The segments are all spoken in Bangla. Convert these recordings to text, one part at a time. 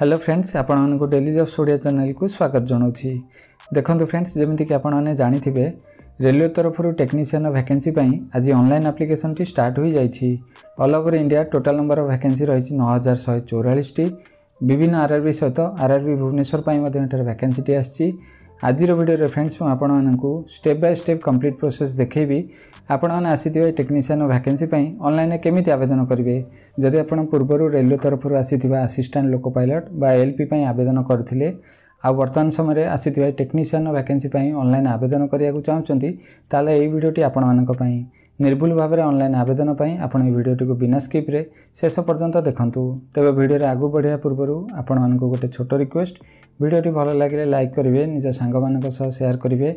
ହ୍ୟାଲୋ ଫ୍ରେଣ୍ଡସ୍ ଆପଣମାନଙ୍କୁ ଡେଲି ଜବ୍ସ ଓଡ଼ିଆ ଚ୍ୟାନେଲକୁ ସ୍ୱାଗତ ଜଣାଉଛି ଦେଖନ୍ତୁ ଫ୍ରେଣ୍ଡସ୍ ଯେମିତିକି ଆପଣମାନେ ଜାଣିଥିବେ ରେଲୱେ ତରଫରୁ ଟେକ୍ନିସିଆନର ଭ୍ୟାକେନ୍ସି ପାଇଁ ଆଜି ଅନଲାଇନ୍ ଆପ୍ଲିକେସନଟି ଷ୍ଟାର୍ଟ ହୋଇଯାଇଛି all over India total number vacancy ରହିଛି ନଅ ହଜାର ଶହେ ଚଉରାଳିଶଟି ବିଭିନ୍ନ ଆର୍ଆର୍ବି ସହିତ ଆର୍ଆର୍ବି ଭୁବନେଶ୍ୱର ପାଇଁ ମଧ୍ୟ ଏଠାରେ ଭ୍ୟାକେନ୍ସିଟି ଆସିଛି ଆଜିର ଭିଡ଼ିଓରେ ଫ୍ରେଣ୍ଡସ୍ ମୁଁ ଆପଣମାନଙ୍କୁ step by step complete process ଦେଖାଇବି ଆପଣମାନେ ଆସିଥିବା ଟେକ୍ନିସିଆନ୍ ଭ୍ୟାକେନ୍ସି ପାଇଁ ଅନ୍ଲାଇନ୍ରେ କେମିତି ଆବେଦନ କରିବେ ଯଦି ଆପଣ ପୂର୍ବରୁ ରେଲୱେ ତରଫରୁ ଆସିଥିବା ଆସିଷ୍ଟାଣ୍ଟ ଲୋକ ପାଇଲଟ୍ ବା ଏଲ୍ ପି ପାଇଁ ଆବେଦନ କରିଥିଲେ ଆଉ ବର୍ତ୍ତମାନ ସମୟରେ ଆସିଥିବା ଟେକ୍ନିସିଆନ୍ ଭ୍ୟାକେନ୍ସି ପାଇଁ ଅନ୍ଲାଇନ୍ ଆବେଦନ କରିବାକୁ ଚାହୁଁଛନ୍ତି ତାହେଲେ ଏହି ଭିଡ଼ିଓଟି ଆପଣମାନଙ୍କ ପାଇଁ নির্ভুল ভাবে অনলাইন আবেদন পাই আপনার এই ভিডিওটিকে বিনা স্কিপ্রে শেষ পর্যন্ত দেখুন তবে ভিডিওরে আগু বড়া পূর্বর আপনার গোটে ছোট রিকোয়েস্ট ভিডিওটি ভালো লাগলে লাইক করবে নিজ সাংগ সহ সেয়ার করবে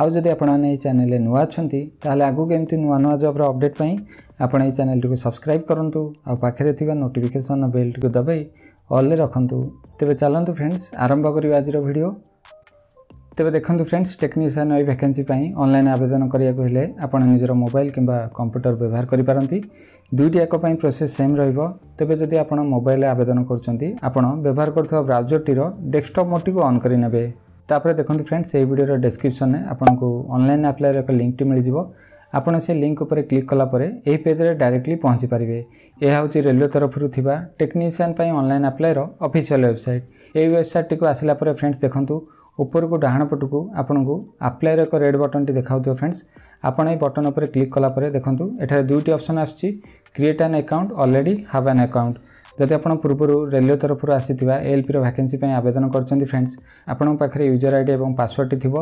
আউ যদি আপনার এই চ্যানেলে নূ অনেক তাহলে আগুক এমতি নূ নূ জব্র অপডেট পাই আপনার এই চ্যানেলটিকে সবসক্রাইব করতু আখে থাকা নোটিফিকেসন বেলটি দবাই অলরে রাখতু তবে চালু ফ্রেন্ডস আরম্ভ করা আজর ভিডিও ତେବେ ଦେଖନ୍ତୁ ଫ୍ରେଣ୍ଡସ୍ ଟେକ୍ନିସିଆନ୍ ଏହି ଭ୍ୟାକେନ୍ସି ପାଇଁ ଅନଲାଇନ୍ ଆବେଦନ କରିବାକୁ ହେଲେ ଆପଣ ନିଜର ମୋବାଇଲ କିମ୍ବା କମ୍ପ୍ୟୁଟର ବ୍ୟବହାର କରିପାରନ୍ତି ଦୁଇଟି ଯାକ ପାଇଁ ପ୍ରୋସେସ୍ ସେମ୍ ରହିବ ତେବେ ଯଦି ଆପଣ ମୋବାଇଲରେ ଆବେଦନ କରୁଛନ୍ତି ଆପଣ ବ୍ୟବହାର କରୁଥିବା ବ୍ରାଉଜରଟିର ଡେସ୍କଟପ୍ ମୋଡ଼ଟିକୁ ଅନ୍ କରିନେବେ ତାପରେ ଦେଖନ୍ତୁ ଫ୍ରେଣ୍ଡସ୍ ଏହି ଭିଡ଼ିଓର ଡେସ୍କ୍ରିପ୍ସନ୍ରେ ଆପଣଙ୍କୁ ଅନଲାଇନ୍ ଆପ୍ଲାଏର ଏକ ଲିଙ୍କ୍ଟି ମିଳିଯିବ ଆପଣ ସେ ଲିଙ୍କ ଉପରେ କ୍ଲିକ୍ କଲାପରେ ଏହି ପେଜ୍ରେ ଡାଇରେକ୍ଟଲି ପହଞ୍ଚି ପାରିବେ ଏହା ହେଉଛି ରେଲୱେ ତରଫରୁ ଥିବା ଟେକ୍ନିସିଆନ୍ ପାଇଁ ଅନଲାଇନ୍ ଆପ୍ଲାଏର ଅଫିସିଆଲ୍ ୱେବସାଇଟ୍ ଏହି ୱେବସାଇଟ୍ଟିକୁ ଆସିଲା ପରେ ଫ୍ରେଣ୍ଡସ୍ ଦେଖନ୍ତୁ ଉପରକୁ ଡାହାଣ ପଟକୁ ଆପଣଙ୍କୁ ଆପ୍ଲାଏର ଏକ ରେଡ୍ ବଟନ୍ଟି ଦେଖାଉଥିବ ଫ୍ରେଣ୍ଡସ୍ ଆପଣ ଏହି ବଟନ୍ ଉପରେ କ୍ଲିକ୍ କଲା ପରେ ଦେଖନ୍ତୁ ଏଠାରେ ଦୁଇଟି ଅପସନ୍ ଆସୁଛି create an account already have an account ଯଦି ଆପଣ ପୂର୍ବରୁ ରେଲୱେ ତରଫରୁ ଆସିଥିବା ଏଏଲ୍ପିର ଭ୍ୟାକେନ୍ସି ପାଇଁ ଆବେଦନ କରିଛନ୍ତି ଫ୍ରେଣ୍ଡସ୍ ଆପଣଙ୍କ ପାଖରେ ୟୁଜର ଆଇଡି ଏବଂ ପାସୱାର୍ଡ଼ଟି ଥିବ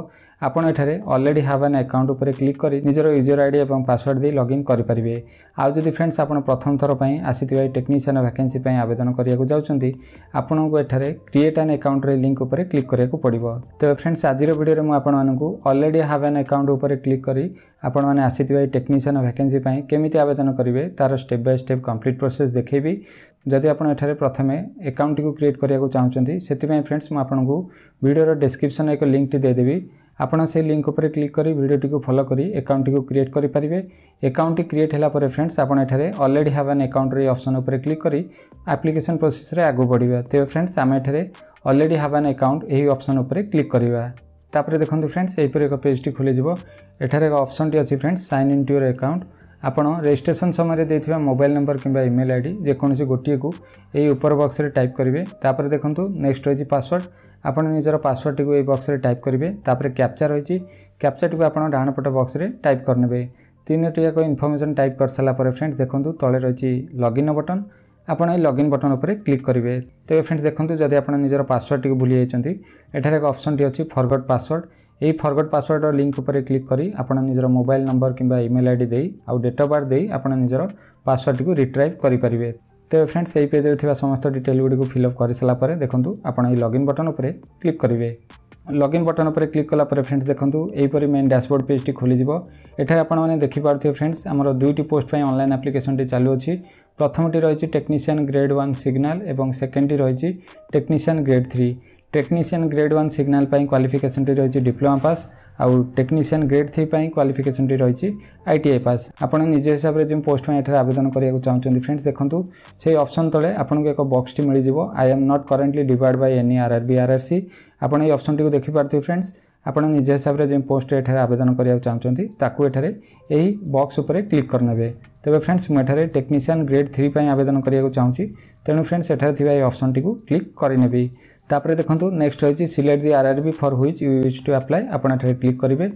ଆପଣ ଏଠାରେ ଅଲରେଡ଼ି ହାଭ୍ ଆନ୍ ଆକାଉଣ୍ଟ ଉପରେ କ୍ଲିକ୍ କରି ନିଜର ୟୁଜର ଆଇଡ଼ି ଏବଂ ପାସୱାର୍ଡ଼ ଦେଇ ଲଗ୍ଇନ୍ କରିପାରିବେ ଆଉ ଯଦି ଫ୍ରେଣ୍ଡସ୍ ଆପଣ ପ୍ରଥମ ଥର ପାଇଁ ଆସିଥିବା ଏହି ଟେକ୍ନିସିଆନ୍ ଭ୍ୟାକେନ୍ସି ପାଇଁ ଆବେଦନ କରିବାକୁ ଯାଉଛନ୍ତି ଆପଣଙ୍କୁ ଏଠାରେ କ୍ରିଏଟ୍ ଆନ୍ ଆକାଉଣ୍ଟରେ ଲିଙ୍କ୍ ଉପରେ କ୍ଲିକ୍ କରିବାକୁ ପଡ଼ିବ ତେବେ ଫ୍ରେଣ୍ଡସ୍ ଆଜିର ଭିଡ଼ିଓରେ ମୁଁ ଆପଣମାନଙ୍କୁ ଅଲରେଡ଼ି ହାଭ୍ ଆନ୍ ଆକାଉଣ୍ଟ ଉପରେ କ୍ଲିକ୍ କରି ଆପଣମାନେ ଆସିଥିବା ଏହି ଟେକ୍ନିସିଆନ୍ ଭ୍ୟାକେନ୍ସି ପାଇଁ କେମିତି ଆବେଦନ କରିବେ ତା'ର step by step complete process ଦେଖେଇବି ଯଦି ଆପଣ ଏଠାରେ ପ୍ରଥମେ ଆକାଉଣ୍ଟଟିକୁ କ୍ରିଏଟ୍ କରିବାକୁ ଚାହୁଁଛନ୍ତି ସେଥିପାଇଁ ଫ୍ରେଣ୍ଡସ୍ ମୁଁ ଆପଣଙ୍କୁ ଭିଡ଼ିଓର ଡେସ୍କ୍ରିପ୍ସନ୍ ଏକ ଲିଙ୍କ୍ଟି ଦେଇଦେବି ଆପଣ ସେଇ ଲିଙ୍କ ଉପରେ କ୍ଲିକ୍ କରି ଭିଡ଼ିଓଟିକୁ ଫଲୋ କରି ଆକାଉଣ୍ଟଟିକୁ କ୍ରିଏଟ୍ କରିପାରିବେ ଆକାଉଣ୍ଟଟି କ୍ରିଏଟ୍ ହେଲା ପରେ ଫ୍ରେଣ୍ଡସ୍ ଆପଣ ଏଠାରେ ଅଲରେଡ଼ି ହାଭ୍ ଆନ୍ ଆକାଉଣ୍ଟର ଏଇ ଅପସନ୍ ଉପରେ କ୍ଲିକ୍ କରି ଆପ୍ଲିକେସନ୍ ପ୍ରୋସେସ୍ରେ ଆଗକୁ ବଢ଼ିବା ତେବେ ଫ୍ରେଣ୍ଡସ୍ ଆମେ ଏଠାରେ ଅଲରେଡ଼ି ହାଭ୍ ଆନ୍ ଆକାଉଣ୍ଟ ଏହି ଅପସନ୍ ଉପରେ କ୍ଲିକ୍ କରିବା ତାପରେ ଦେଖନ୍ତୁ ଫ୍ରେଣ୍ଡସ୍ ଏହିପରି ଏକ ପେଜ୍ଟି ଖୋଲିଯିବ ଏଠାରେ ଏକ ଅପସନ୍ଟି ଅଛି friends sign in to your account ଆପଣ ରେଜିଷ୍ଟ୍ରେସନ୍ ସମୟରେ ଦେଇଥିବା ମୋବାଇଲ୍ ନମ୍ବର କିମ୍ବା ଇମେଲ୍ ଆଇ ଡ଼ି ଯେକୌଣସି ଗୋଟିଏକୁ ଏହି ଉପର ବକ୍ସରେ ଟାଇପ୍ କରିବେ ତାପରେ ଦେଖନ୍ତୁ ନେକ୍ସଟ ରହିଛି ପାସୱାର୍ଡ଼ ଆପଣ ନିଜର ପାସୱାର୍ଡ଼ଟିକୁ ଏଇ ବକ୍ସରେ ଟାଇପ୍ କରିବେ ତାପରେ କ୍ୟାପ୍ଚା ରହିଛି କ୍ୟାପ୍ଚାଟିକୁ ଆପଣ ଡାହାଣ ପଟ ବକ୍ସରେ ଟାଇପ୍ କରିନେବେ ତିନୋଟିଯାକ ଇନଫର୍ମେସନ୍ ଟାଇପ୍ କରିସାରିଲା ପରେ ଫ୍ରେଣ୍ଡସ୍ ଦେଖନ୍ତୁ ତଳେ ରହିଛି ଲଗ୍ଇନ୍ ବଟନ୍ ଆପଣ ଏହି ଲଗ୍ଇନ୍ ବଟନ୍ ଉପରେ କ୍ଲିକ୍ କରିବେ ତେବେ ଫ୍ରେଣ୍ଡସ୍ ଦେଖନ୍ତୁ ଯଦି ଆପଣ ନିଜର ପାସୱାର୍ଡ଼ଟିକୁ ଭୁଲି ଯାଇଛନ୍ତି ଏଠାରେ ଏକ ଅପସନ୍ଟି ଅଛି ଫରଗଟ୍ ପାସୱାର୍ଡ଼ ଏହି ଫରଗଟ୍ ପାସୱାର୍ଡ଼ର ଲିଙ୍କ୍ ଉପରେ କ୍ଲିକ୍ କରି ଆପଣ ନିଜର ମୋବାଇଲ୍ ନମ୍ବର କିମ୍ବା ଇମେଲ୍ ଆଇ ଡି ଦେଇ ଆଉ ଡେଟ୍ ଅଫ୍ ବାର୍ଥ ଦେଇ ଆପଣ ନିଜର ପାସୱାର୍ଡ଼ଟିକୁ ରିଟ୍ରାଇଭ୍ କରିପାରିବେ ତେବେ ଫ୍ରେଣ୍ଡସ୍ ଏହି ପେଜ୍ରେ ଥିବା ସମସ୍ତ ଡିଟେଲ୍ ଗୁଡ଼ିକୁ ଫିଲ୍ଅପ୍ କରିସାରିଲା ପରେ ଦେଖନ୍ତୁ ଆପଣ ଏହି ଲଗ୍ଇନ୍ ବଟନ୍ ଉପରେ କ୍ଲିକ୍ କରିବେ লগইন বটন উপরে ক্লিক কলা পরে ফ্রেন্ডস দেখুন এইপরি মেইন ড্যাশবোর্ড পেজটি খোলিযোগ এখানে আপনার দেখিপারে ফ্রেন্ডস আমার দুইটি পোস্ট পাই অনলাইন আপ্লিকেশনটি চালুছি প্রথমটি রয়েছে টেকনিশিয়ান গ্রেড ওয়ান সিগনাল এবং সেকেন্ডটি রয়েছে technician grade three technician grade one signal পাই কোয়ালিফিকেশনটি রয়েছে ডিপ্লোমা পাস ଆଉ ଟେକ୍ନିସିଆନ୍ ଗ୍ରେଡ୍ ଥ୍ରୀ ପାଇଁ କ୍ୱାଲିଫିକେସନ୍ଟି ରହିଛି ଆଇ ଟି ଆଇ ପାସ୍ ଆପଣ ନିଜ ହିସାବରେ ଯେଉଁ ପୋଷ୍ଟ ପାଇଁ ଏଠାରେ ଆବେଦନ କରିବାକୁ ଚାହୁଁଛନ୍ତି ଫ୍ରେଣ୍ଡସ୍ ଦେଖନ୍ତୁ ସେଇ ଅପସନ୍ ତଳେ ଆପଣଙ୍କୁ ଏକ ବକ୍ସଟି ମିଳିଯିବ I am not currently divided by any R R B R R C ଆପଣ ଏହି ଅପସନ୍ଟିକୁ ଦେଖିପାରୁଥିବେ ଫ୍ରେଣ୍ଡସ୍ ଆପଣ ନିଜ ହିସାବରେ ଯେଉଁ ପୋଷ୍ଟ ଏଠାରେ ଆବେଦନ କରିବାକୁ ଚାହୁଁଛନ୍ତି ତାକୁ ଏଠାରେ ଏହି ବକ୍ସ ଉପରେ କ୍ଲିକ୍ କରିନେବେ ତେବେ ଫ୍ରେଣ୍ଡସ୍ ମୁଁ ଏଠାରେ ଟେକ୍ନିସିଆନ୍ ଗ୍ରେଡ୍ ଥ୍ରୀ ପାଇଁ ଆବେଦନ କରିବାକୁ ଚାହୁଁଛି ତେଣୁ ଫ୍ରେଣ୍ଡସ୍ ଏଠାରେ ଥିବା ଏହି ଅପସନ୍ଟିକୁ କ୍ଲିକ୍ କରିନେବି তাপরে দেখুন নেক্সট রয়েছে select the RRB for which you use to apply আপন এখানে ক্লিক করবে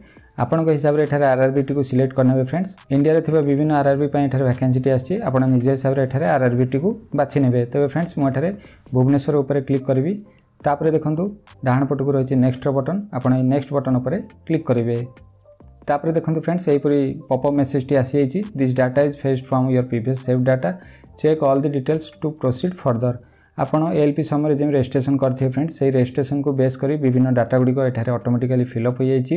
আপনার হিসাবে এখানে আরআরবিটি সিলেক্ট করে ফ্রেন্ডস ইন্ডিয়ার থাকা বিভিন্ন আরআরবি এখানে ভ্যাকেন্সিটি আসছে আপনার নিজ হিসাবে এখানে আরআরবিটি বাছি নেবে তবে ফ্রেন্ডস মু এখানে ভুবনেশ্বর উপরে ক্লিক করবি তাপরে দেখুন ডাহাণ পটকু রয়েছে নেক্সট বটন আপনার এই নেক্সট বটন উপরে ক্লিক করবে তাপরে দেখুন ফ্রেন্ডস এইপরি পপঅপ মেসেজটি আসিଯାଇଛି this data is fetched from your previous save data check all the details to proceed further ଆପଣ ଏଏଲ୍ପି ସମୟରେ ଯେମିତି ରେଜିଷ୍ଟ୍ରେସନ୍ କରିଥିବେ ଫ୍ରେଣ୍ଡସ୍ ସେଇ ରେଜିଷ୍ଟ୍ରେସନ୍କୁ ବେସ୍ କରି ବିଭିନ୍ନ ଡାଟା ଗୁଡ଼ିକ ଏଠାରେ ଅଟୋମେଟିକାଲି ଫିଲ୍ଅପ୍ ହୋଇଯାଇଛି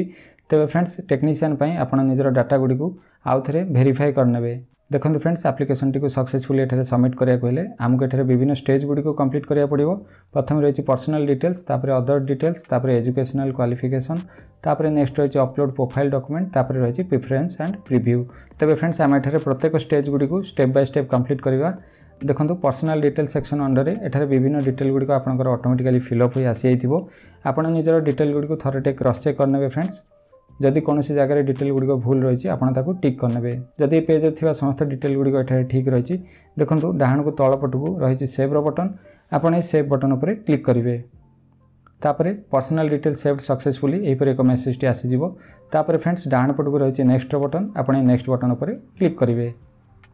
ତେବେ ଫ୍ରେଣ୍ଡସ୍ ଟେକ୍ନିସିଆନ୍ ପାଇଁ ଆପଣ ନିଜର ଡାଟା ଗୁଡ଼ିକୁ ଆଉ ଥରେ ଭେରିଫାଏ କରିନେବେ ଦେଖନ୍ତୁ ଫ୍ରେଣ୍ଡସ୍ ଆପ୍ଲିକେସନ୍ଟିକୁ ସକ୍ସେସଫୁଲି ଏଠାରେ ସବମିଟ୍ କରିବାକୁ ହେଲେ ଆମକୁ ଏଠାରେ ବିଭିନ୍ନ ଷ୍ଟେଜ୍ ଗୁଡ଼ିକୁ କମ୍ପ୍ଲିଟ୍ କରିବାକୁ ପଡ଼ିବ ପ୍ରଥମେ ରହିଛି ପର୍ସନାଲ୍ ଡିଟେଲ୍ସ ତାପରେ ଅଦର ଡିଟେଲ୍ସ ତାପରେ ଏଜୁକେସନାଲ୍ କ୍ୱାଲିଫିକେସନ୍ ତାପରେ ନେକ୍ସଟ ରହିଛି ଅପଲୋଡ଼ ପ୍ରୋଫାଇଲ୍ ଡକୁମେଣ୍ଟ ତାପରେ ରହିଛି ପ୍ରିଫରେନ୍ସ ଆଣ୍ଡ ପ୍ରିଭ୍ୟୁ ତେବେ ଫ୍ରେଣ୍ଡସ୍ ଆମେ ଏଠାରେ ପ୍ରତ୍ୟେକ ଷ୍ଟେଜ୍ ଗୁଡ଼ିକୁ ଷ୍ଟେପ୍ ବାଇ ଷ୍ଟେପ୍ କମ୍ପ୍ଲିଟ୍ କରିବା ଦେଖନ୍ତୁ ପର୍ସନାଲ୍ ଡିଟେଲ୍ ସେକ୍ସନ୍ ଅଣ୍ଡରରେ ଏଠାରେ ବିଭିନ୍ନ ଡିଟେଲ୍ ଗୁଡ଼ିକ ଆପଣଙ୍କର ଅଟୋମେଟିକାଲି ଫିଲ୍ଅପ୍ ହୋଇ ଆସିଯାଇଥିବ ଆପଣ ନିଜର ଡିଟେଲ୍ ଗୁଡ଼ିକୁ ଥରଟେ କ୍ରସ୍ ଚେକ୍ କରିନେବେ ଫ୍ରେଣ୍ଡସ୍ ଯଦି କୌଣସି ଜାଗାରେ ଡିଟେଲ୍ ଗୁଡ଼ିକ ଭୁଲ ରହିଛି ଆପଣ ତାକୁ ଟିକ୍ କରିନେବେ ଯଦି ଏ ପେଜ୍ରେ ଥିବା ସମସ୍ତ ଡିଟେଲ୍ ଗୁଡ଼ିକ ଏଠାରେ ଠିକ୍ ରହିଛି ଦେଖନ୍ତୁ ଡାହାଣକୁ ତଳ ପଟକୁ ରହିଛି ସେଭ୍ର ବଟନ୍ ଆପଣ ଏହି ସେଭ୍ ବଟନ୍ ଉପରେ କ୍ଲିକ୍ କରିବେ ତାପରେ ପର୍ସନାଲ୍ ଡିଟେଲ୍ ସେଭ୍ ସକ୍ସେସଫୁଲି ଏହିପରି ଏକ ମେସେଜଟି ଆସିଯିବ ତାପରେ ଫ୍ରେଣ୍ଡସ୍ ଡାହାଣ ପଟକୁ ରହିଛି ନେକ୍ସଟ ବଟନ୍ ଆପଣ ଏହି ନେକ୍ସଟ ବଟନ୍ ଉପରେ କ୍ଲିକ୍ କରିବେ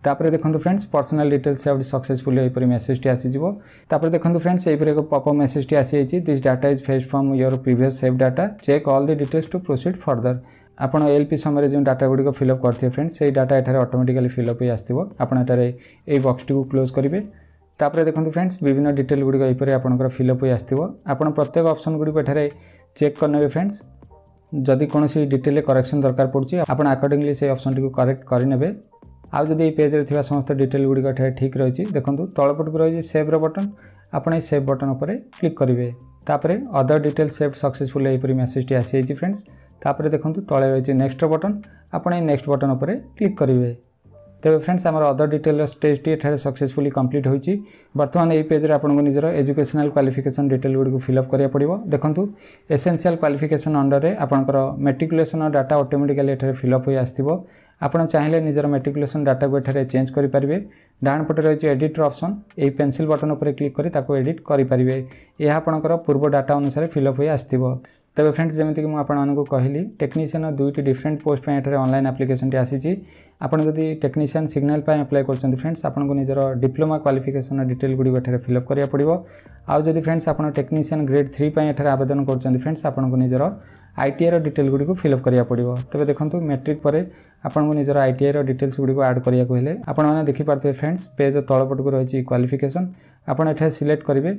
তাপরে দেখুন friends personal details out successfully এইপরি মেসেজটি আসিযোগ তাপরে দেখুন ফ্রেন্ডস এইপরি এক পপ মেসেজটি আসিଯାଇଛି this data is fetched from your previous save data check all the details to proceed further ଆପଣ ଏଲ୍ପି ସମୟରେ ଯେଉଁ ଡାଟା ଗୁଡ଼ିକ ଫିଲ୍ଅପ୍ କରିଥିବେ ଫ୍ରେଣ୍ଡସ୍ ସେଇ ଡାଟା ଏଠାରେ ଅଟୋମେଟିକାଲି ଫିଲ୍ଅପ୍ ହୋଇ ଆସିଥିବ ଆପଣ ଏଠାରେ ଏଇ ବକ୍ସଟିକୁ କ୍ଲୋଜ୍ କରିବେ ତାପରେ ଦେଖନ୍ତୁ ଫ୍ରେଣ୍ଡସ୍ ବିଭିନ୍ନ ଡିଟେଲ୍ ଗୁଡ଼ିକ ଏହିପରି ଆପଣଙ୍କର ଫିଲ୍ଅପ୍ ହୋଇ ଆସିଥିବ ଆପଣ ପ୍ରତ୍ୟେକ ଅପସନ୍ ଗୁଡ଼ିକୁ ଏଠାରେ ଚେକ୍ କରିନେବେ ଫ୍ରେଣ୍ଡସ୍ ଯଦି କୌଣସି ଡିଟେଲ୍ରେ କରେକ୍ସନ୍ ଦରକାର ପଡ଼ୁଛି ଆପଣ ଆକର୍ଡ଼ିଂଲି ସେଇ ଅପସନ୍ଟିକୁ କରେକ୍ଟ କରିନେବେ ଆଉ ଯଦି ଏଇ ପେଜ୍ରେ ଥିବା ସମସ୍ତ ଡିଟେଲ୍ ଗୁଡ଼ିକ ଏଠାରେ ଠିକ୍ ରହିଛି ଦେଖନ୍ତୁ ତଳପଟକୁ ରହିଛି ସେଭ୍ର ବଟନ୍ ଆପଣ ଏହି ସେଭ୍ ବଟନ୍ ଉପରେ କ୍ଲିକ୍ କରିବେ ତାପରେ ଅଦର ଡିଟେଲ୍ ସେଭ୍ ସକ୍ସେସଫୁଲ୍ ଏହିପରି ମେସେଜଟି ଆସିଯାଇଛି ଫ୍ରେଣ୍ଡସ୍ ତାପରେ ଦେଖନ୍ତୁ ତଳେ ରହିଛି ନେକ୍ସଟ ବଟନ୍ ଆପଣ ଏହି ନେକ୍ସଟ ବଟନ୍ ଉପରେ କ୍ଲିକ୍ କରିବେ ତେବେ ଫ୍ରେଣ୍ଡସ୍ ଆମର ଅଦର ଡିଟେଲ୍ର ଷ୍ଟେଜ୍ଟି ଏଠାରେ ସକ୍ସେସଫୁଲି କମ୍ପ୍ଲିଟ୍ ହୋଇଛି ବର୍ତ୍ତମାନ ଏହି ପେଜ୍ରେ ଆପଣଙ୍କୁ ନିଜର ଏଜୁକେସନାଲ୍ କ୍ୱାଲିଫିକେସନ୍ ଡିଟେଲ୍ ଗୁଡ଼ିକୁ ଫିଲ୍ଅପ୍ କରିବାକୁ ପଡ଼ିବ ଦେଖନ୍ତୁ ଏସେନ୍ସିଆଲ୍ କ୍ୱାଲିଫିକେସନ୍ ଅଣ୍ଡରରେ ଆପଣଙ୍କର ମେଟ୍ରିକୁଲେସନ୍ର ଡାଟା ଅଟୋମେଟିକାଲି ଏଠାରେ ଫିଲ୍ଅପ୍ ହୋଇ ଆସିଥିବ ଆପଣ ଚାହିଁଲେ ନିଜର ମେଟ୍ରିକୁଲେସନ୍ ଡାଟାକୁ ଏଠାରେ ଚେଞ୍ଜ କରିପାରିବେ ଡାହାଣ ପଟେ ରହିଛି ଏଡିଟ୍ର ଅପସନ୍ ଏହି ପେନ୍ସିଲ୍ ବଟନ୍ ଉପରେ କ୍ଲିକ୍ କରି ତାକୁ ଏଡିଟ୍ କରିପାରିବେ ଏହା ଆପଣଙ୍କର ପୂର୍ବ ଡାଟା ଅନୁସାରେ ଫିଲ୍ଅପ୍ ହୋଇ ଆସିଥିବ ତେବେ ଫ୍ରେଣ୍ଡସ୍ ଯେମିତିକି ମୁଁ ଆପଣମାନଙ୍କୁ କହିଲି ଟେକ୍ନିସିଆନ୍ ଦୁଇଟି ଡିଫରେଣ୍ଟ ପୋଷ୍ଟ ପାଇଁ ଏଠାରେ ଅନଲାଇନ୍ ଆପ୍ଲିକେସନଟି ଆସିଛି ଆପଣ ଯଦି ଟେକ୍ନିସିଆନ୍ ସିଗ୍ନାଲ୍ ପାଇଁ ଆପ୍ଲାଏ କରୁଛନ୍ତି ଫ୍ରେଣ୍ଡସ୍ ଆପଣଙ୍କୁ ନିଜର ଡିପ୍ଲୋମା କ୍ୱାଲିଫିକେସନ୍ର ଡିଟେଲ୍ ଗୁଡ଼ିକ ଏଠାରେ ଫିଲ୍ଅପ୍ କରିବାକୁ ପଡ଼ିବ ଆଉ ଯଦି ଫ୍ରେଣ୍ଡସ୍ ଆପଣ ଟେକ୍ନିସିଆନ୍ ଗ୍ରେଡ୍ ଥ୍ରୀ ପାଇଁ ଏଠାରେ ଆବେଦନ କରୁଛନ୍ତି ଫ୍ରେଣ୍ଡସ୍ ଆପଣଙ୍କୁ ନିଜର ଆଇଟିଆଇର ଡିଟେଲ୍ ଗୁଡ଼ିକୁ ଫିଲ୍ଅପ୍ କରିବାକୁ ପଡ଼ିବ ତେବେ ଦେଖନ୍ତୁ ମେଟ୍ରିକ୍ ପରେ ଆପଣଙ୍କୁ ନିଜର ଆଇଟିଆଇର ଡିଟେଲ୍ସ ଗୁଡ଼ିକୁ ଆଡ଼୍ କରିବାକୁ ହେଲେ ଆପଣମାନେ ଦେଖିପାରୁଥିବେ ଫ୍ରେଣ୍ଡସ୍ ପେଜ୍ ତଳପଟକୁ ରହିଛି କ୍ୱାଲିଫିକେସନ୍ ଆପଣ ଏଠାରେ ସିଲେକ୍ଟ କରିବେ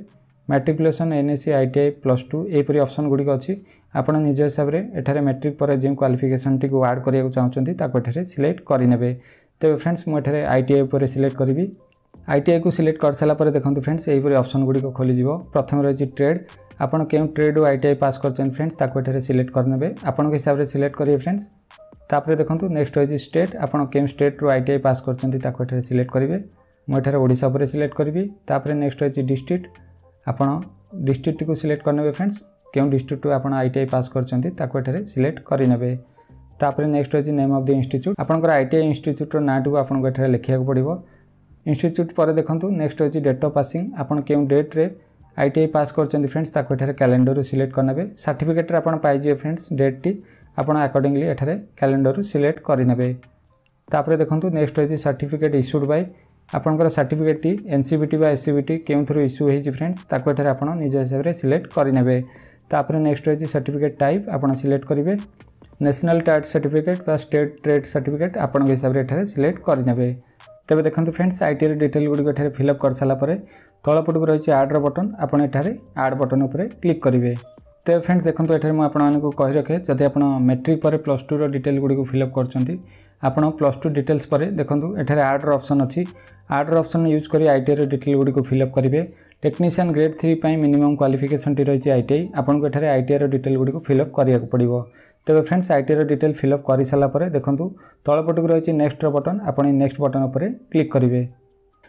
matriculation NAC I T I plus two ଏହିପରି ଅପସନ୍ ଗୁଡ଼ିକ ଅଛି ଆପଣ ନିଜ ହିସାବରେ ଏଠାରେ ମ୍ୟାଟ୍ରିକ୍ ପରେ ଯେଉଁ କ୍ୱାଲିଫିକେସନ୍ଟିକୁ ଆଡ଼୍ କରିବାକୁ ଚାହୁଁଛନ୍ତି ତାକୁ ଏଠାରେ ସିଲେକ୍ଟ କରିନେବେ ତେବେ ଫ୍ରେଣ୍ଡସ୍ ମୁଁ ଏଠାରେ ଆଇ ଟି ଆଇ ଉପରେ ସିଲେକ୍ଟ କରିବି ଆଇଟିଆଇକୁ ସିଲେକ୍ଟ କରିସାରିଲା ପରେ ଦେଖନ୍ତୁ ଫ୍ରେଣ୍ଡସ୍ ଏହିପରି ଅପସନ୍ ଗୁଡ଼ିକ ଖୋଲିଯିବ ପ୍ରଥମେ ରହିଛି ଟ୍ରେଡ୍ ଆପଣ କେଉଁ ଟ୍ରେଡ଼୍ରୁ ଆଇଟିଆଇ ପାସ୍ କରିଛନ୍ତି ଫ୍ରେଣ୍ଡସ୍ ତାକୁ ଏଠାରେ ସିଲେକ୍ଟ କରିନେବେ ଆପଣଙ୍କ ହିସାବରେ ସିଲେକ୍ଟ କରିବେ ଫ୍ରେଣ୍ଡସ୍ ତାପରେ ଦେଖନ୍ତୁ ନେକ୍ସଟ ରହିଛି ଷ୍ଟେଟ୍ ଆପଣ କେଉଁ ଷ୍ଟେଟ୍ରୁ ଆଇଟିଆଇ ପାସ୍ କରିଛନ୍ତି ତାକୁ ଏଠାରେ ସିଲେକ୍ଟ କରିବେ ମୁଁ ଏଠାରେ ଓଡ଼ିଶା ଉପରେ ସିଲେକ୍ଟ କରିବି ତାପରେ ନେକ୍ସଟ ରହିଛି ଡିଷ୍ଟ୍ରିକ୍ଟ ଆପଣ ଡିଷ୍ଟ୍ରିକ୍ଟକୁ ସିଲେକ୍ଟ କରିନେବେ ଫ୍ରେଣ୍ଡସ୍ କେଉଁ ଡିଷ୍ଟ୍ରିକ୍ଟରୁ ଆପଣ ଆଇ ଟି ଆଇ ପାସ୍ କରିଛନ୍ତି ତାକୁ ଏଠାରେ ସିଲେକ୍ଟ କରିନେବେ ତାପରେ ନେକ୍ସଟ ହେଉଛି ନେମ୍ ଅଫ୍ ଦି ଇନଷ୍ଟିଚ୍ୟୁଟ୍ ଆପଣଙ୍କର ଆଇ ଟି ଆଇ ଇନଷ୍ଟିଚ୍ୟୁଟ୍ର ନାଁଟିକୁ ଆପଣଙ୍କୁ ଏଠାରେ ଲେଖିବାକୁ ପଡ଼ିବ ଇନଷ୍ଟିଚ୍ୟୁଟ୍ ପରେ ଦେଖନ୍ତୁ ନେକ୍ସଟ ହେଉଛି ଡେଟ୍ ଅଫ୍ ପାସିଂ ଆପଣ କେଉଁ ଡେଟ୍ରେ ଆଇ ଟି ଆଇ ପାସ୍ କରିଛନ୍ତି ଫ୍ରେଣ୍ଡସ୍ ତାକୁ ଏଠାରେ କ୍ୟାଲେଣ୍ଡରରୁ ସିଲେକ୍ଟ କରିନେବେ ସାର୍ଟିଫିକେଟ୍ରେ ଆପଣ ପାଇଯିବେ ଫ୍ରେଣ୍ଡସ୍ ଡେଟ୍ଟି ଆପଣ ଆକର୍ଡିଂଲି ଏଠାରେ କ୍ୟାଲେଣ୍ଡରରୁ ସିଲେକ୍ଟ କରିନେବେ ତାପରେ ଦେଖନ୍ତୁ ନେକ୍ସଟ ହେଉଛି ସାର୍ଟିଫିକେଟ୍ ଇସ୍ୟୁଡ଼୍ ବାଇ ଆପଣଙ୍କର ସାର୍ଟିଫିକେଟ୍ଟି ଏନ୍ସିବିଟି ବା ଏସ୍ସିବିଟି କେଉଁଥିରୁ ଇସ୍ୟୁ ହୋଇଛି ଫ୍ରେଣ୍ଡସ୍ ତାକୁ ଏଠାରେ ଆପଣ ନିଜ ହିସାବରେ ସିଲେକ୍ଟ କରିନେବେ ତାପରେ ନେକ୍ସଟ ରହିଛି ସାର୍ଟିଫିକେଟ୍ ଟାଇପ୍ ଆପଣ ସିଲେକ୍ଟ କରିବେ ନ୍ୟାସନାଲ୍ ଟାଟ୍ ସାର୍ଟିଫିକେଟ୍ ବା ଷ୍ଟେଟ୍ ଟ୍ରେଡ୍ ସାର୍ଟିଫିକେଟ୍ ଆପଣଙ୍କ ହିସାବରେ ଏଠାରେ ସିଲେକ୍ଟ କରିନେବେ ତେବେ ଦେଖନ୍ତୁ ଫ୍ରେଣ୍ଡସ୍ ଆଇଟିଆର ଡିଟେଲ୍ ଗୁଡ଼ିକ ଏଠାରେ ଫିଲ୍ଅପ୍ କରିସାରିଲା ପରେ ତଳପଟକୁ ରହିଛି ଆଡ଼୍ର ବଟନ୍ ଆପଣ ଏଠାରେ ଆଡ଼୍ ବଟନ୍ ଉପରେ କ୍ଲିକ୍ କରିବେ ତେବେ ଫ୍ରେଣ୍ଡସ୍ ଦେଖନ୍ତୁ ଏଠାରେ ମୁଁ ଆପଣମାନଙ୍କୁ କହି ରଖେ ଯଦି ଆପଣ ମେଟ୍ରିକ୍ ପରେ ପ୍ଲସ୍ ଟୁର ଡିଟେଲ୍ ଗୁଡ଼ିକୁ ଫିଲ୍ଅପ୍ କରୁଛନ୍ତି ଆପଣ ପ୍ଲସ୍ ଟୁ ଡିଟେଲ୍ସ ପରେ ଦେଖନ୍ତୁ ଏଠାରେ ଆର୍ଟର ଅପସନ୍ ଅଛି आर्टर अप्सन यूज कर आईटीआई डिटेल गुड़ी फिलअप करेंगे technician grade three minimum qualification टी रही आईटीआई आपंठार आईटीआई डिटेल गुड फिलअप करा पड़ो तेज फ्रेंड्स आईटीआई डिटेल फिलअप कर सारापर देखूँ को रही नेक्स्ट बटन आप नेक्स्ट बटन पर क्लिक करेंगे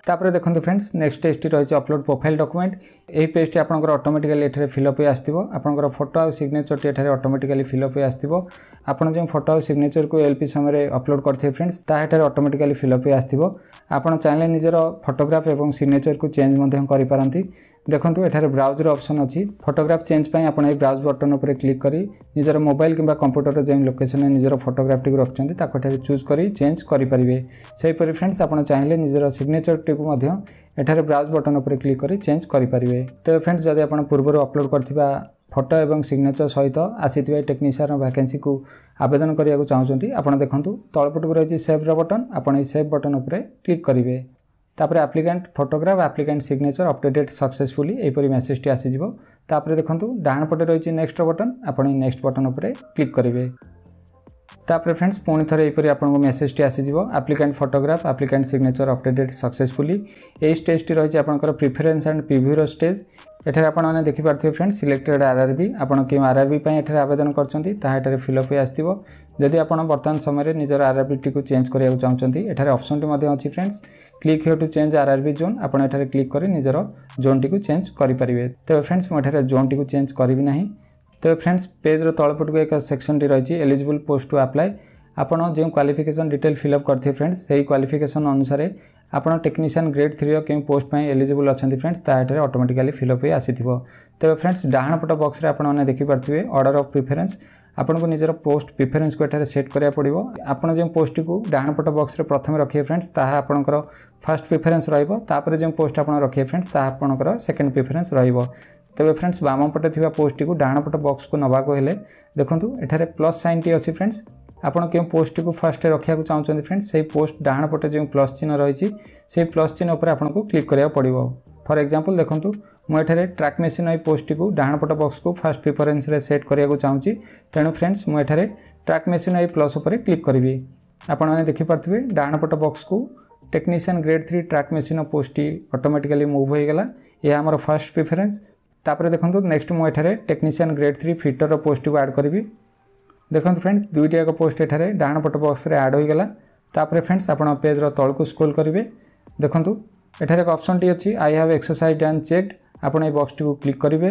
তাপরে দেখুন ফ্রেন্ডস নেক্সট পেজটি রয়েছে অপলোড প্রোফাইল ডকুমেন্ট এই পেজটি আপনার অটোমেটিকালি এখানে ফিলঅপ হয়ে আসব আপনার ফটো আর সিগনেচরটি এখানে অটোমেটিকালি ফিলঅপ হয়ে আসব আপনার যে ফটো আর সিগনেচরকে এলপি সময় অপলোড করতে ফ্রেন্ডস তা এখানে অটোমেটিকালি ফিলঅপ হয়ে আসব আপনার চাইলে নিজের ফটোগ্রাফ এবং সিগনেচরকে চেঞ্জ করে ଦେଖନ୍ତୁ ଏଠାରେ ବ୍ରାଉଜର ଅପସନ୍ ଅଛି ଫଟୋଗ୍ରାଫ୍ ଚେଞ୍ଜ ପାଇଁ ଆପଣ ଏହି ବ୍ରାଉଜ ବଟନ୍ ଉପରେ କ୍ଲିକ୍ କରି ନିଜର ମୋବାଇଲ କିମ୍ବା କମ୍ପ୍ୟୁଟରର ଯେଉଁ ଲୋକେସନରେ ନିଜର ଫଟୋଗ୍ରାଫ୍ଟିକୁ ରଖିଛନ୍ତି ତାକୁ ଏଠାରେ ଚୁଜ୍ କରି ଚେଞ୍ଜ କରିପାରିବେ ସେହିପରି ଫ୍ରେଣ୍ଡସ୍ ଆପଣ ଚାହିଁଲେ ନିଜର ସିଗ୍ନେଚରଟିକୁ ମଧ୍ୟ ଏଠାରେ ବ୍ରାଉଜ ବଟନ୍ ଉପରେ କ୍ଲିକ୍ କରି ଚେଞ୍ଜ କରିପାରିବେ ତେବେ ଫ୍ରେଣ୍ଡସ୍ ଯଦି ଆପଣ ପୂର୍ବରୁ ଅପଲୋଡ଼ କରିଥିବା ଫଟୋ ଏବଂ ସିଗ୍ନେଚର ସହିତ ଆସିଥିବା ଟେକ୍ନିସିଆନ ଭ୍ୟାକେନ୍ସିକୁ ଆବେଦନ କରିବାକୁ ଚାହୁଁଛନ୍ତି ଆପଣ ଦେଖନ୍ତୁ ତଳପଟକୁ ରହିଛି ସେଭ୍ର ବଟନ୍ ଆପଣ ଏହି ସେଭ୍ ବଟନ୍ ଉପରେ କ୍ଲିକ୍ କରିବେ তাপরে applicant photograph applicant signature updated successfully এইপরি মেসেজটি আসিযোগ তাপরে দেখুন ডাহাণ পটে রয়েছে নেক্সট বটন আপনি নেক্সট বটন উপরে ক্লিক করবে তাপরে ফ্রেন্ডস পুঁ থরে এইপরি আপনার মেসেজটি আসিযোগ applicant photograph applicant signature updated successfully এই স্টেজটি রয়েছে আপনার প্রিফরেন্স আন্ড প্রিভিউর স্টেজ এখানে আপনার দেখিপারে ফ্রেন্ডস সিলেক্টেড আরআরবি আপনার কেউ আরআরবি এখানে আবেদন করছেন তাহা এখানে ফিলঅপ হয়ে আসব যদি আপনার বর্তমান সময়ের নিজের আরআরবিটি চেঞ্জ করা চাহুমান এখানে অপসনটি অনেক friends click here to change RRB zone আপনার এখানে ক্লিক করে নিজের জোনটি চেঞ্জ করে পারে তবে ফ্রেন্ডস মু এখানে জোনটি চেঞ্জ করবি না তো ফ্রেন্ডস পেজ্র তলপটକୁ ଏକ ସେକ୍ସନଟି ରହିଛି ଏଲିଜିବଲ୍ ପୋଷ୍ଟ ଟୁ ଆପ୍ଲାଏ ଆପଣ ଯେଉଁ କ୍ୱାଲିଫିକେସନ୍ ଡିଟେଲ୍ ଫିଲ୍ଅପ୍ କରିଥିବେ ଫ୍ରେଣ୍ଡସ୍ ସେହି କ୍ୱାଲିଫିକେସନ୍ ଅନୁସାରେ ଆପଣ ଟେକ୍ନିସିଆନ୍ ଗ୍ରେଡ୍ ଥ୍ରୀର କେଉଁ ପୋଷ୍ଟ ପାଇଁ ଏଲିଜିବଲ୍ ଅଛନ୍ତି ଫ୍ରେଣ୍ଡସ୍ ତା ଏଠାରେ ଅଟୋମେଟିକାଲି ଫିଲ୍ଅପ୍ ହୋଇ ଆସିଥିବ ତେବେ ଫ୍ରେଣ୍ଡସ୍ ଡାହାଣ ପଟ ବକ୍ସରେ ଆପଣମାନେ ଦେଖିପାରୁଥିବେ ଅର୍ଡ଼ର ଅଫ୍ ପ୍ରିଫରେନ୍ସ ଆପଣଙ୍କୁ ନିଜର ପୋଷ୍ଟ ପ୍ରିଫରେନ୍ସକୁ ଏଠାରେ ସେଟ୍ କରିବାକୁ ପଡ଼ିବ ଆପଣ ଯେଉଁ ପୋଷ୍ଟଟିକୁ ଡାହାଣ ପଟ ବକ୍ସରେ ପ୍ରଥମେ ରଖିବେ ଫ୍ରେଣ୍ଡସ୍ ତାହା ଆପଣଙ୍କର ଫାର୍ଷ୍ଟ ପ୍ରିଫରେନ୍ସ ରହିବ ତାପରେ ଯେଉଁ ପୋଷ୍ଟ ଆପଣ ରଖିବେ ଫ୍ରେଣ୍ଡସ୍ ତାହା ଆପଣଙ୍କର ସେକେଣ୍ଡ ପ୍ରିଫରେନ୍ସ ରହିବ ତେବେ ଫ୍ରେଣ୍ଡସ୍ ବାମ ପଟେ ଥିବା ପୋଷ୍ଟଟିକୁ ଡାହାଣ ପଟ ବକ୍ସକୁ ନେବାକୁ ହେଲେ ଦେଖନ୍ତୁ ଏଠାରେ ପ୍ଲସ୍ ସାଇନ୍ଟି ଅଛି ଫ୍ରେଣ୍ଡସ୍ ଆପଣ କେଉଁ ପୋଷ୍ଟଟିକୁ ଫାଷ୍ଟ ରଖିବାକୁ ଚାହୁଁଛନ୍ତି ଫ୍ରେଣ୍ଡସ୍ ସେଇ ପୋଷ୍ଟ ଡାହାଣ ପଟେ ଯେଉଁ ପ୍ଲସ୍ ଚିହ୍ନ ରହିଛି ସେଇ ପ୍ଲସ୍ ଚିହ୍ନ ଉପରେ ଆପଣଙ୍କୁ କ୍ଲିକ୍ କରିବାକୁ ପଡ଼ିବ ଫର୍ ଏକ୍ଜାମ୍ପଲ୍ ଦେଖନ୍ତୁ ମୁଁ ଏଠାରେ ଟ୍ରାକ୍ ମେସିନ୍ ଆଇ ପୋଷ୍ଟଟିକୁ ଡାହାଣ ପଟ ବକ୍ସକୁ ଫାଷ୍ଟ ପ୍ରିଫରେନ୍ସରେ ସେଟ୍ କରିବାକୁ ଚାହୁଁଛି ତେଣୁ ଫ୍ରେଣ୍ଡସ୍ ମୁଁ ଏଠାରେ ଟ୍ରାକ୍ ମେସିନ୍ ଆଇ ପ୍ଲସ୍ ଉପରେ କ୍ଲିକ୍ କରିବି ଆପଣମାନେ ଦେଖିପାରୁଥିବେ ଡାହାଣ ପଟ ବକ୍ସକୁ technician grade three track machine ପୋଷ୍ଟଟି ଅଟୋମେଟିକାଲି ମୁଭ୍ ହୋଇଗଲା ଏହା ଆମର ଫାର୍ଷ୍ଟ ପ୍ରିଫରେନ୍ସ তাপরে দেখুন নেক্সট মু এখানে টেকনিশিয়ান গ্রেড থ্রি ফিটর পোস্টটি আড করবি দেখুন ফ্রেন্ডস দুইটি যাক পোস্ট এখানে ডাহাণ পট বক্সরে আড হয়ে গলা তাপরে ফ্রেন্ডস আপনার পেজর তলক স্কোল করবে দেখুন এখানে এক অপসনটি অছি I have exercise and checked আপনার এই বক্সটি ক্লিক করবে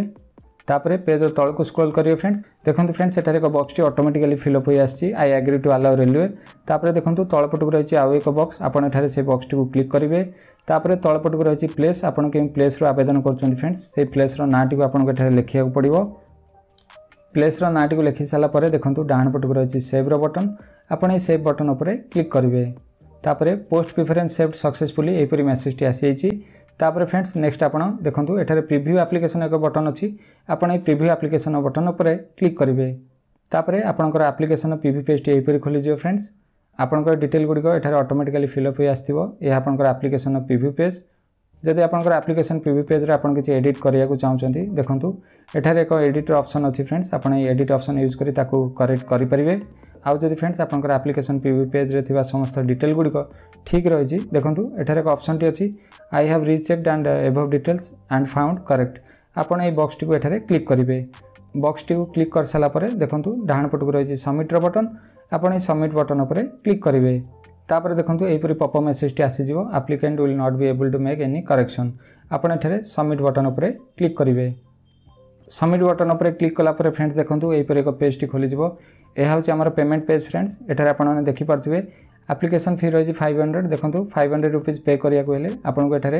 ତାପରେ ପେଜ୍ର ତଳକୁ ସ୍କ୍ରୋଲ୍ କରିବେ ଫ୍ରେଣ୍ଡସ୍ ଦେଖନ୍ତୁ ଫ୍ରେଣ୍ଡସ୍ ସେଠାରେ ଏକ ବକ୍ସଟି ଅଟୋମେଟିକାଲି ଫିଲ୍ଅପ୍ ହୋଇ ଆସିଛି I agree to allow railway ତାପରେ ଦେଖନ୍ତୁ ତଳପଟକୁ ରହିଛି ଆଉ ଏକ ବକ୍ସ ଆପଣ ଏଠାରେ ସେ ବକ୍ସଟିକୁ କ୍ଲିକ୍ କରିବେ ତାପରେ ତଳପଟକୁ ରହିଛି ପ୍ଲେସ୍ ଆପଣ କେଉଁ ପ୍ଲେସ୍ରୁ ଆବେଦନ କରୁଛନ୍ତି ଫ୍ରେଣ୍ଡସ୍ ସେହି ପ୍ଲେସ୍ର ନାଁଟିକୁ ଆପଣଙ୍କୁ ଏଠାରେ ଲେଖିବାକୁ ପଡ଼ିବ ପ୍ଲେସ୍ର ନାଁଟିକୁ ଲେଖି ସାରିଲା ପରେ ଦେଖନ୍ତୁ ଡାହାଣ ପଟକୁ ରହିଛି ସେଭ୍ର ବଟନ୍ ଆପଣ ଏହି ସେଭ୍ ବଟନ୍ ଉପରେ କ୍ଲିକ୍ କରିବେ ତାପରେ ପୋଷ୍ଟ ପ୍ରିଫରେନ୍ସ ସେଭ୍ ସକ୍ସେସଫୁଲି ଏହିପରି ମେସେଜଟି ଆସିଯାଇଛି তাপরে ফ্রেন্ডস নেক্সট আপনার দেখুন এখানে প্রিভিউ আপ্লিকেসন এক বটন অছি আপনার এই প্রিভিউ আপ্লিকেসন বটন উপরে ক্লিক করবে তাপরে আপনার আপ্লিকেসন পিভি পেজটি এইপরি খোলিযোগ ফ্রেন্ডস আপনার ডিটেল গুড়ি এখানে অটোমেটিকালি ফিলঅপ হয়ে আসব এ আপনার আপ্লিকেসন পিভি পেজ যদি আপনার আপ্লিকেসন পিভি পেজরে আপনার কিছু এডিট করা চাহুমান দেখুন এখানে এক এডিটর অপসন অ্যাঁ আপনার এই এডিট অপসন ইউজ করে তাকে করেক্ট করে আউ যদি ফ্রেন্ডস আপনার আপ্লিকেসন পিভি পেজ্রে থাকা সমস্ত ডিটেল গুড়ি ঠিক রয়েছে দেখুন এখানে এক অপসনটি অছি I have rechecked and every details and found correct আপনার এই বক্সটি এখানে ক্লিক করবে বক্সটি ক্লিক করে সারা পরে দেখুন ডাহাণ পটকু রয়েছে সবমিট্র বটন আপনার এই সবমিট বটন উপরে ক্লিক করবে তাপরে দেখুন এইপরি পপ মেসেজটি আসিযোগ applicant will not be able to make any correction আপনার এখানে সবমিট বটন উপরে ক্লিক করবে সবমিট বটন উপরে ক্লিক কলাপরে ফ্রেন্ডস দেখুন এইপরি এক পেজটি খোলিযোগ ଏହା ହେଉଛି ଆମର ପେମେଣ୍ଟ ପେଜ୍ ଫ୍ରେଣ୍ଡସ୍ ଏଠାରେ ଆପଣମାନେ ଦେଖିପାରୁଥିବେ ଆପ୍ଲିକେସନ୍ ଫି ରହିଛି ଫାଇଭ୍ ହଣ୍ଡ୍ରେଡ଼ ଦେଖନ୍ତୁ ଫାଇଭ୍ ହଣ୍ଡ୍ରେଡ଼ ରୁପିଜ୍ ପେ କରିବାକୁ ହେଲେ ଆପଣଙ୍କୁ ଏଠାରେ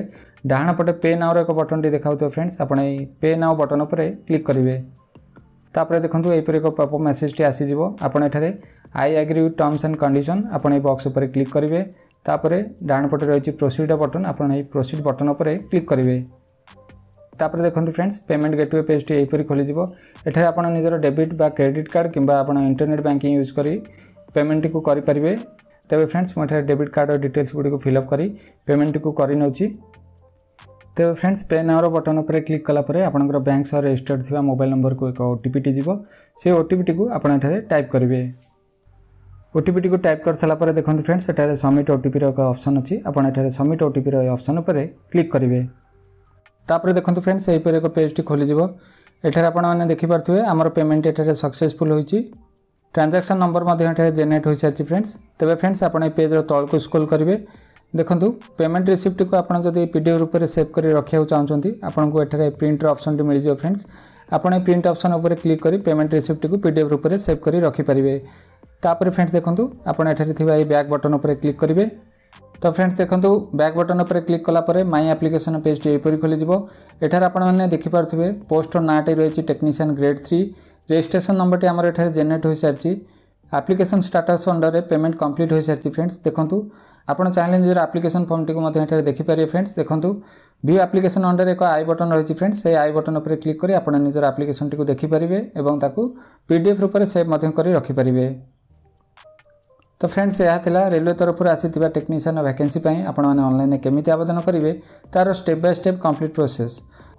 ଡାହାଣ ପଟେ ପେ ନାଓର ଏକ ବଟନ୍ଟି ଦେଖାଉଥିବ ଫ୍ରେଣ୍ଡସ୍ ଆପଣ ଏଇ ପେ ନାଓ ବଟନ୍ ଉପରେ କ୍ଲିକ୍ କରିବେ ତାପରେ ଦେଖନ୍ତୁ ଏହିପରି ଏକ ପପ୍ ମେସେଜଟି ଆସିଯିବ ଆପଣ ଏଠାରେ I agree with terms and condition ଆପଣ ଏହି ବକ୍ସ ଉପରେ କ୍ଲିକ୍ କରିବେ ତାପରେ ଡାହାଣ ପଟେ ରହିଛି ପ୍ରୋସିଡ଼ ବଟନ୍ ଆପଣ ଏହି ପ୍ରୋସିଡ଼ ବଟନ୍ ଉପରେ କ୍ଲିକ୍ କରିବେ ତାପରେ ଦେଖନ୍ତୁ ଫ୍ରେଣ୍ଡସ୍ ପେମେଣ୍ଟ ଗେଟୱେ ପେଜ୍ଟି ଏହିପରି ଖୋଲିଯିବ ଏଠାରେ ଆପଣ ନିଜର ଡେବିଟ୍ ବା କ୍ରେଡ଼ିଟ୍ କାର୍ଡ଼ କିମ୍ବା ଆପଣ ଇଣ୍ଟରନେଟ୍ ବ୍ୟାଙ୍କିଂ ୟୁଜ୍ କରି ପେମେଣ୍ଟଟିକୁ କରିପାରିବେ ତେବେ ଫ୍ରେଣ୍ଡସ୍ ମୁଁ ଏଠାରେ ଡେବିଟ୍ କାର୍ଡ଼ର ଡିଟେଲ୍ସ ଗୁଡ଼ିକୁ ଫିଲ୍ଅପ୍ କରି ପେମେଣ୍ଟଟିକୁ କରିନେଉଛି ତେବେ ଫ୍ରେଣ୍ଡସ୍ ପେ ନାଓର ବଟନ୍ ଉପରେ କ୍ଲିକ୍ କଲା ପରେ ଆପଣଙ୍କର ବ୍ୟାଙ୍କ ସହ ରେଜିଷ୍ଟର୍ଡ଼ ଥିବା ମୋବାଇଲ୍ ନମ୍ବରକୁ ଏକ ଓଟିପିଟି ଯିବ ସେ ଓଟିପିଟିକୁ ଆପଣ ଏଠାରେ ଟାଇପ୍ କରିବେ ଓଟିପିଟିକୁ ଟାଇପ୍ କରିସାରିଲା ପରେ ଦେଖନ୍ତୁ ଫ୍ରେଣ୍ଡସ୍ ଏଠାରେ ସବମିଟ୍ ଓଟିପିର ଏକ ଅପସନ୍ ଅଛି ଆପଣ ଏଠାରେ ସବମିଟ୍ ଓଟିପିର ଏ ଅପସନ୍ ଉପରେ କ୍ଲିକ୍ କରିବେ তাপরে দেখুন ফ্রেন্ডস এইপরি এক পেজটি খোলিযোগ এখানে আপনার দেখিপারে আমার পেমেন্ট এখানে সকসেসফুল হয়েছে ট্রানজাকশন নম্বর এখানে জেনেট হয়ে সারি ফ্রেন্ডস তবে ফ্রেন্ডস আপনার এই পেজর তলক স্কোল করবে দেখুন পেমেন্ট রিসিপ্টটি আপনার যদি পিডিএফ রূপে সেভ করে রাখা চাহুন আপনার এখানে প্রিন্টর অপসনটি মিলিযোগ ফ্রেন্ডস আপনার এই প্রিন্ট অপসন উপরে ক্লিক করে পেমেন্ট রিসিপ্টটি পিডিএফ রূপে সেভ করে রাখিপারে তাপরে ফ্রেন্ডস দেখুন আপনার এখানে থাকা এই ব্যাক বটন উপরে ক্লিক করবে তো ଫ୍ରେଣ୍ଡସ୍ ଦେଖନ୍ତୁ ବ୍ୟାକ୍ ବଟନ୍ ଉପରେ କ୍ଲିକ୍ କଲାପରେ ମାଇ ଆପ୍ଲିକେସନ୍ ପେଜ୍ଟି ଏହିପରି ଖୋଲିଯିବ ଏଠାରେ ଆପଣମାନେ ଦେଖିପାରୁଥିବେ ପୋଷ୍ଟର ନାଁଟି ରହିଛି ଟେକ୍ନିସିଆନ୍ ଗ୍ରେଡ୍ ଥ୍ରୀ ରେଜିଷ୍ଟ୍ରେସନ୍ ନମ୍ବରଟି ଆମର ଏଠାରେ ଜେନେରେଟ୍ ହୋଇସାରିଛି ଆପ୍ଲିକେସନ୍ ଷ୍ଟାଟସ୍ ଅଣ୍ଡରରେ ପେମେଣ୍ଟ କମ୍ପ୍ଲିଟ୍ ହୋଇସାରିଛି ଫ୍ରେଣ୍ଡସ୍ ଦେଖନ୍ତୁ ଆପଣ ଚାହିଁଲେ ନିଜର ଆପ୍ଲିକେସନ୍ ଫର୍ମଟିକୁ ମଧ୍ୟ ଏଠାରେ ଦେଖିପାରିବେ ଫ୍ରେଣ୍ଡସ୍ ଦେଖନ୍ତୁ ଭିୟୁ ଆପ୍ଲିକେସନ୍ ଅଣ୍ଡରରେ ଏକ ଆଇ ବଟନ୍ ରହିଛି ଫ୍ରେଣ୍ଡସ୍ ସେହି ଆଇ ବଟନ୍ ଉପରେ କ୍ଲିକ୍ କରି ଆପଣ ନିଜର ଆପ୍ଲିକେସନ୍ଟିକୁ ଦେଖିପାରିବେ ଏବଂ ତାକୁ ପି ଡି ଏଫ୍ ରୂପରେ ସେଭ୍ ମଧ୍ୟ କରି ରଖିପାରିବେ ତ ଫ୍ରେଣ୍ଡସ୍ ଏହା ଥିଲା ରେଲୱେ ତରଫରୁ ଆସିଥିବା ଟେକ୍ନିସିଆନ ଭ୍ୟାକେନ୍ସି ପାଇଁ ଆପଣମାନେ ଅନଲାଇନ୍ରେ କେମିତି ଆବେଦନ କରିବେ ତା'ର step by step complete process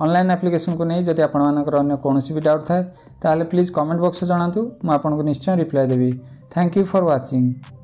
online ଆପ୍ଲିକେସନକୁ ନେଇ ଯଦି ଆପଣମାନଙ୍କର ଅନ୍ୟ କୌଣସି ବି ଡାଉଟ୍ ଥାଏ ତାହେଲେ ପ୍ଲିଜ୍ କମେଣ୍ଟ ବକ୍ସରେ ଜଣାନ୍ତୁ ମୁଁ ଆପଣଙ୍କୁ ନିଶ୍ଚୟ ରିପ୍ଲାଏ ଦେବି ଥ୍ୟାଙ୍କ ୟୁ ଫର୍ ୱାଚିଂ